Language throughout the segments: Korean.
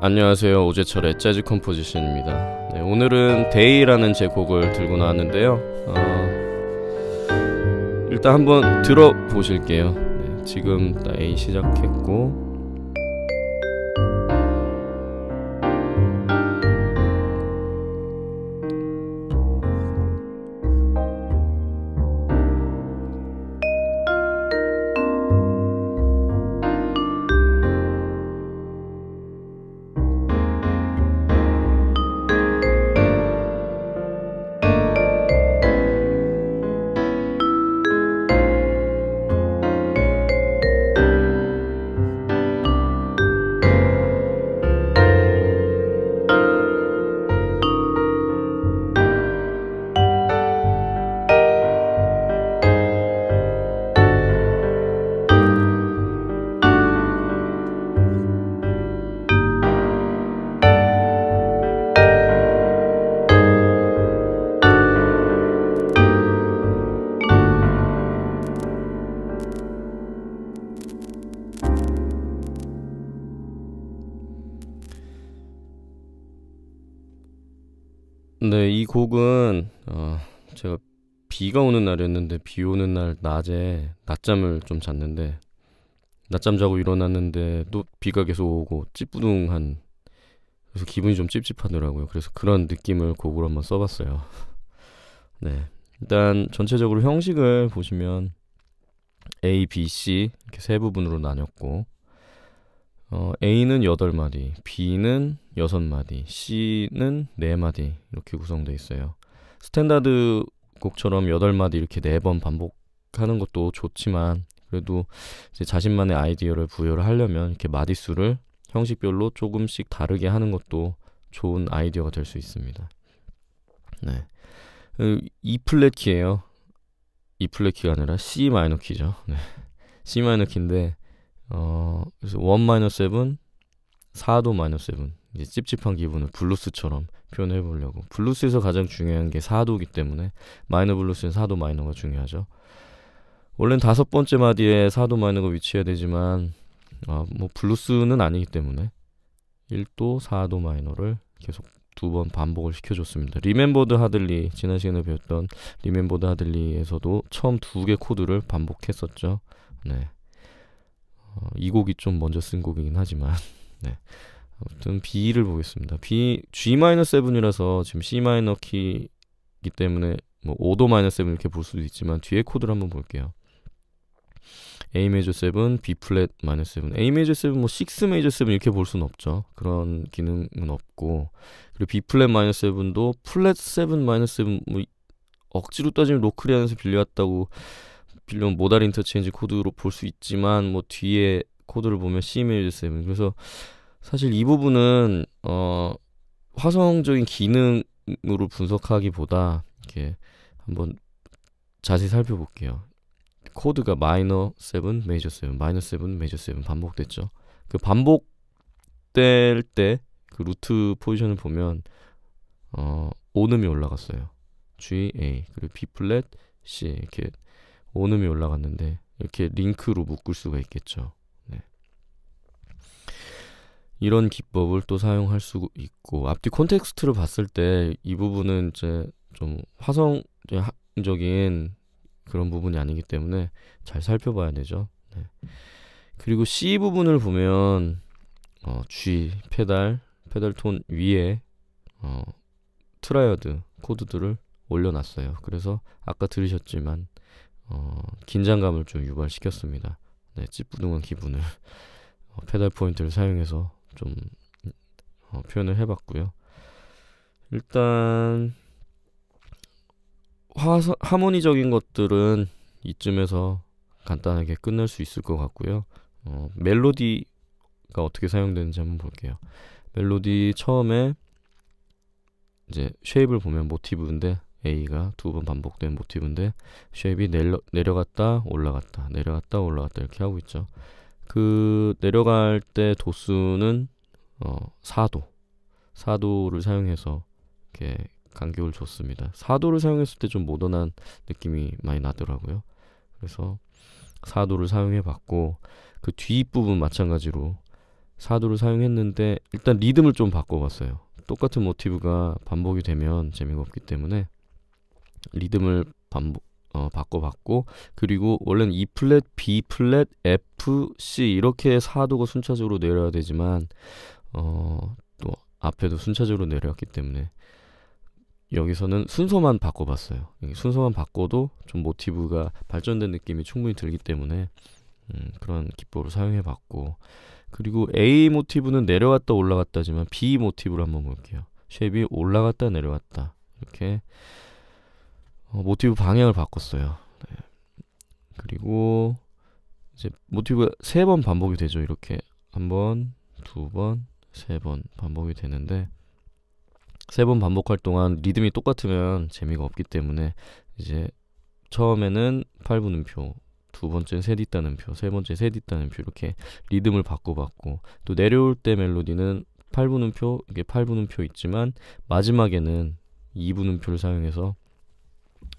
안녕하세요 오재철의 재즈 컴포지션입니다 네, 오늘은 데이라는 제 곡을 들고 나왔는데요 어... 일단 한번 들어보실게요 네, 지금 딱 A 시작했고 네, 이 곡은 어, 제가 비가 오는 날이었는데 비 오는 날 낮에 낮잠을 좀 잤는데 낮잠 자고 일어났는데 또 비가 계속 오고 찌뿌둥한 그래서 기분이 좀 찝찝하더라고요. 그래서 그런 느낌을 곡으로 한번 써봤어요. 네, 일단 전체적으로 형식을 보시면 A, B, C 이렇게 세 부분으로 나뉘었고 어, A는 8마디, B는 6마디, C는 4마디 이렇게 구성되어 있어요. 스탠다드 곡처럼 8마디 이렇게 4번 반복하는 것도 좋지만 그래도 자신만의 아이디어를 부여를 하려면 이렇게 마디수를 형식별로 조금씩 다르게 하는 것도 좋은 아이디어가 될 수 있습니다. 네. 이 그 e 플랫 키예요. 이 e 플랫 키가 아니라 C 마이너 키죠. 네. C 마이너 키인데 어, 그래서 1 마이너스 세븐, 사도 마이너스 세븐. 이제 찝찝한 기분을 블루스처럼 표현해 보려고 블루스에서 가장 중요한 게사도이기 때문에 마이너 블루스는 사도 마이너가 중요하죠 원래는 다섯 번째 마디에 사도 마이너가 위치해야 되지만 어, 뭐 블루스는 아니기 때문에 1도, 4도 마이너를 계속 두 번 반복을 시켜줬습니다. 리멤버드 하들리 지난 시간에 배웠던 리멤버드 하들리에서도 처음 두 개 코드를 반복했었죠. 네. 어, 이 곡이 좀 먼저 쓴 곡이긴 하지만 네. 아무튼 B를 보겠습니다. B G-7이라서 지금 C 마이너 키이기 때문에 뭐 5도 마이너 7 이렇게 볼 수도 있지만 뒤에 코드를 한번 볼게요. A 메이저 7, B 플랫 마이너 7. A 메이저 7, 뭐6 메이저 7 이렇게 볼 수는 없죠. 그런 기능은 없고 그리고 B 플랫 마이너 7도 플랫 7 마이너 7뭐 억지로 따지면 로크리안에서 빌려왔다고 빌려온 모달 인터체인지 코드로 볼 수 있지만 뭐 뒤에 코드를 보면 CML7 그래서 사실 이 부분은 어 화성적인 기능으로 분석하기보다 이렇게 한번 자세히 살펴볼게요. 코드가 마이너 7, 메이저 7, 마이너 7, 메이저 7 반복됐죠. 그 반복될 때 그 루트 포지션을 보면 어, 온음이 올라갔어요. G, A 그리고 B 플랫, C 이렇게 온음이 올라갔는데 이렇게 링크로 묶을 수가 있겠죠. 네. 이런 기법을 또 사용할 수 있고 앞뒤 콘텍스트를 봤을 때 이 부분은 이제 좀 화성적인 그런 부분이 아니기 때문에 잘 살펴봐야 되죠. 네. 그리고 C 부분을 보면 어, G 페달 페달 톤 위에 어, 트라이어드 코드들을 올려놨어요. 그래서 아까 들으셨지만 어, 긴장감을 좀 유발시켰습니다. 네, 찌뿌둥한 기분을 어, 페달 포인트를 사용해서 좀 어, 표현을 해봤고요. 일단 화, 하모니적인 것들은 이쯤에서 간단하게 끝낼 수 있을 것 같고요. 어, 멜로디가 어떻게 사용되는지 한번 볼게요. 멜로디 처음에 이제 쉐입을 보면 모티브인데 A가 두 번 반복된 모티브인데 쉐입이 내려, 내려갔다 올라갔다 내려갔다 올라갔다 이렇게 하고 있죠. 그 내려갈 때 도수는 어, 4도 4도를 사용해서 이렇게 간격을 줬습니다. 4도를 사용했을 때 좀 모던한 느낌이 많이 나더라고요. 그래서 4도를 사용해 봤고 그 뒷부분 마찬가지로 4도를 사용했는데 일단 리듬을 좀 바꿔봤어요. 똑같은 모티브가 반복이 되면 재미가 없기 때문에 리듬을 반복 어, 바꿔봤고 그리고 원래는 E 플랫, B 플랫, F, C 이렇게 4도가 순차적으로 내려야 되지만 어, 또 앞에도 순차적으로 내려왔기 때문에 여기서는 순서만 바꿔봤어요. 순서만 바꿔도 좀 모티브가 발전된 느낌이 충분히 들기 때문에 음, 그런 기법을 사용해봤고 그리고 A 모티브는 내려왔다 올라갔다지만 B 모티브를 한번 볼게요. 쉐입이 올라갔다 내려갔다 이렇게 어, 모티브 방향을 바꿨어요. 네. 그리고 이제 모티브가 세 번 반복이 되죠. 이렇게 한 번, 두 번, 세 번 반복이 되는데 세 번 반복할 동안 리듬이 똑같으면 재미가 없기 때문에 이제 처음에는 8분음표, 두 번째는 세뒷단는표세 번째 는세뒷단는표 이렇게 리듬을 바꿔봤고 또 내려올 때 멜로디는 8분음표, 이게 8분음표 있지만 마지막에는 2분음표를 사용해서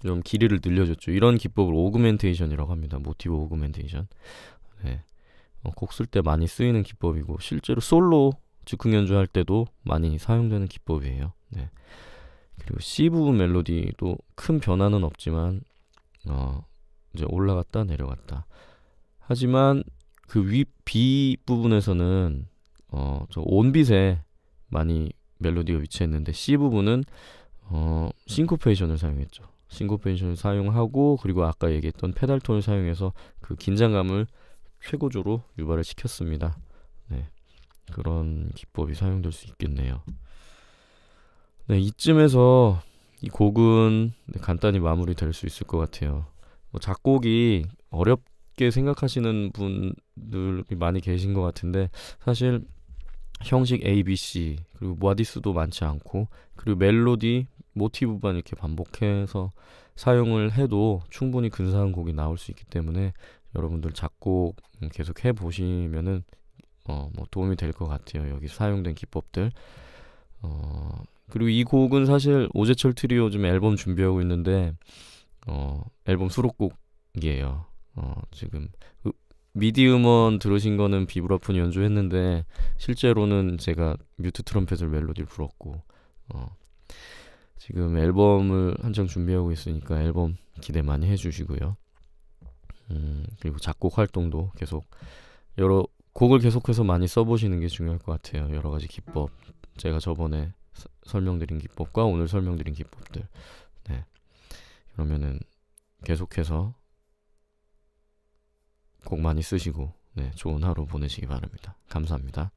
좀 길이를 늘려줬죠. 이런 기법을 오그멘테이션이라고 합니다. 모티브 오그멘테이션. 네. 어, 곡쓸 때 많이 쓰이는 기법이고 실제로 솔로 즉흥 연주할 때도 많이 사용되는 기법이에요. 네. 그리고 C 부분 멜로디도 큰 변화는 없지만 어, 이제 올라갔다 내려갔다. 하지만 그 위 B 부분에서는 어, 저 온빛에 많이 멜로디가 위치했는데 C 부분은 어, 싱코페이션을 사용했죠. 싱고 펜션을 사용하고 그리고 아까 얘기했던 페달 톤을 사용해서 그 긴장감을 최고조로 유발을 시켰습니다. 네. 그런 기법이 사용될 수 있겠네요. 네, 이쯤에서 이 곡은 네, 간단히 마무리될 수 있을 것 같아요. 뭐 작곡이 어렵게 생각하시는 분들이 많이 계신 것 같은데 사실 형식 A, B, C 그리고 와디스도 뭐 많지 않고 그리고 멜로디, 모티브만 이렇게 반복해서 사용을 해도 충분히 근사한 곡이 나올 수 있기 때문에 여러분들 작곡 음, 계속 해 보시면은 어뭐 도움이 될 것 같아요. 여기 사용된 기법들. 어 그리고 이 곡은 사실 오재철 트리오 즘 앨범 준비하고 있는데 어 앨범 수록곡이에요. 어 지금 으, 미디 음원 들으신 거는 비브라폰 연주했는데 실제로는 제가 뮤트 트럼펫을 멜로디를 불었고 어 지금 앨범을 한창 준비하고 있으니까 앨범 기대 많이 해주시고요. 음, 그리고 작곡 활동도 계속 여러 곡을 계속해서 많이 써보시는 게 중요할 것 같아요. 여러 가지 기법 제가 저번에 서, 설명드린 기법과 오늘 설명드린 기법들. 네. 그러면은 계속해서 곡 많이 쓰시고 네, 좋은 하루 보내시기 바랍니다. 감사합니다.